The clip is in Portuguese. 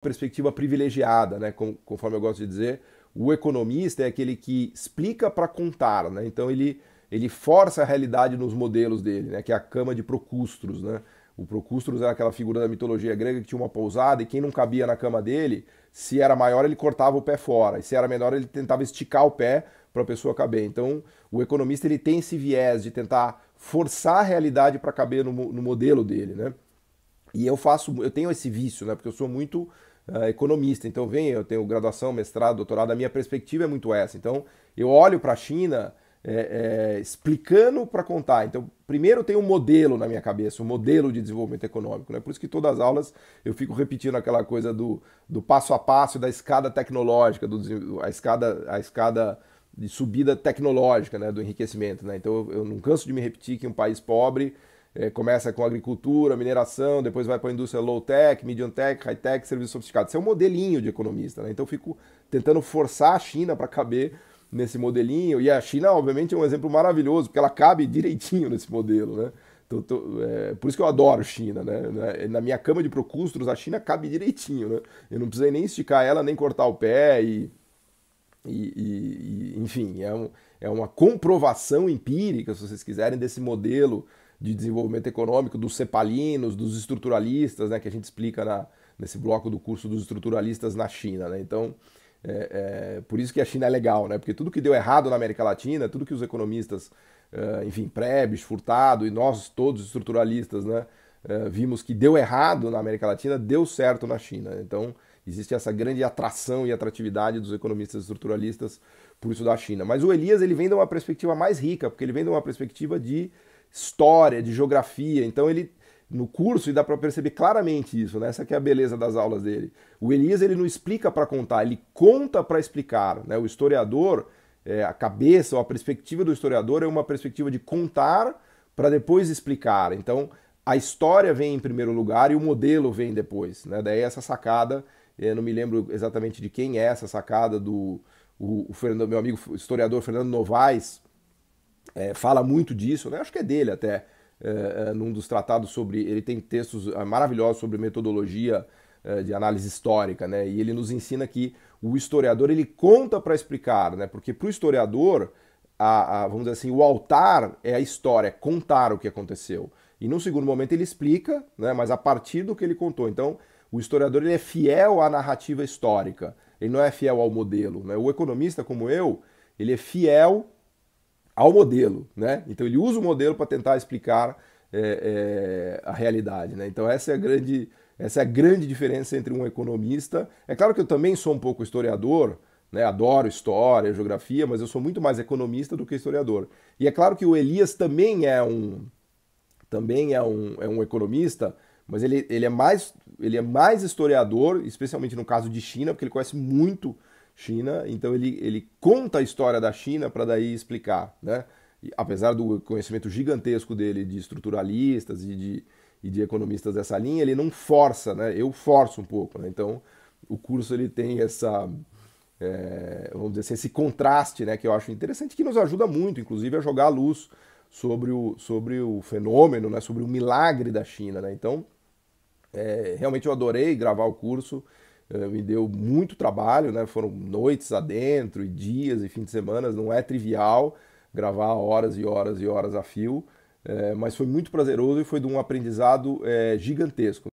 perspectiva privilegiada, né? conforme eu gosto de dizer, o economista é aquele que explica para contar, né? Então ele ele força a realidade nos modelos dele, né? Que é a cama de Procustros, né? O Procustros era aquela figura da mitologia grega que tinha uma pousada e quem não cabia na cama dele, se era maior ele cortava o pé fora, e se era menor ele tentava esticar o pé para a pessoa caber. Então o economista ele tem esse viés de tentar forçar a realidade para caber no, no modelo dele, né? E eu faço, eu tenho esse vício, né? Porque eu sou muito uh, economista. Então, vem, eu tenho graduação, mestrado, doutorado, a minha perspectiva é muito essa. Então, eu olho para a China é, é, explicando para contar. Então, primeiro tem um modelo na minha cabeça, um modelo de desenvolvimento econômico. Né? Por isso que todas as aulas eu fico repetindo aquela coisa do, do passo a passo da escada tecnológica, do, a escada. A escada de subida tecnológica, né, do enriquecimento, né? Então eu não canso de me repetir que um país pobre é, começa com agricultura, mineração, depois vai para a indústria low-tech, medium-tech, high-tech, serviços sofisticados. Isso é um modelinho de economista, né? Então eu fico tentando forçar a China para caber nesse modelinho. E a China, obviamente, é um exemplo maravilhoso, porque ela cabe direitinho nesse modelo, né? tô, é, por isso que eu adoro China, né? Na, minha cama de procustros, a China cabe direitinho, né? Eu não precisei nem esticar ela, nem cortar o pé e... e, e, e enfim, é, um, é uma comprovação empírica, se vocês quiserem, desse modelo de desenvolvimento econômico, dos cepalinos, dos estruturalistas, né, que a gente explica na, nesse bloco do curso dos estruturalistas na China. Né? Então, é, é, por isso que a China é legal, né? porque tudo que deu errado na América Latina, tudo que os economistas, é, enfim, Prebis, Furtado e nós todos estruturalistas, né, é, vimos que deu errado na América Latina, deu certo na China. Então, existe essa grande atração e atratividade dos economistas estruturalistas por isso da China. Mas o Elias ele vem de uma perspectiva mais rica, porque ele vem de uma perspectiva de história, de geografia. Então ele no curso e dá para perceber claramente isso, né? Essa que é a beleza das aulas dele. O Elias ele não explica para contar, ele conta para explicar, né? O historiador, é, a cabeça ou a perspectiva do historiador é uma perspectiva de contar para depois explicar. Então a história vem em primeiro lugar e o modelo vem depois, né? Daí essa sacada, eu é, não me lembro exatamente de quem é essa sacada do o, o Fernando, meu amigo historiador Fernando Novaes, é, fala muito disso, né? acho que é dele até, é, é num dos tratados sobre. Ele tem textos é, maravilhosos sobre metodologia é, de análise histórica, né? E ele nos ensina que o historiador ele conta para explicar, né? Porque para o historiador, a, a, vamos dizer assim, o altar é a história, é contar o que aconteceu. E num segundo momento ele explica, né? Mas a partir do que ele contou. Então, o historiador ele é fiel à narrativa histórica. Ele não é fiel ao modelo, né? O economista como eu, ele é fiel ao modelo, né? Então ele usa o modelo para tentar explicar é, é, a realidade, né? Então essa é a grande essa é a grande diferença entre um economista. É claro que eu também sou um pouco historiador, né? Adoro história, geografia, mas eu sou muito mais economista do que historiador. E é claro que o Elias também é um também é um, é um economista, mas ele, ele é mais ele é mais historiador, especialmente no caso de China, porque ele conhece muito China, então ele, ele conta a história da China para daí explicar, né? E, apesar do conhecimento gigantesco dele de estruturalistas e de, e de economistas dessa linha, ele não força, né? Eu forço um pouco, né? Então o curso ele tem essa, é, vamos dizer assim, esse contraste, né? Que eu acho interessante, que nos ajuda muito, inclusive, a jogar a luz sobre o, sobre o fenômeno, né? Sobre o milagre da China, né? Então é, realmente eu adorei gravar o curso. Eh, me deu muito trabalho, né? Foram noites adentro e dias e fim de semana, não é trivial gravar horas e horas e horas a fio, é, mas foi muito prazeroso e foi de um aprendizado é, gigantesco.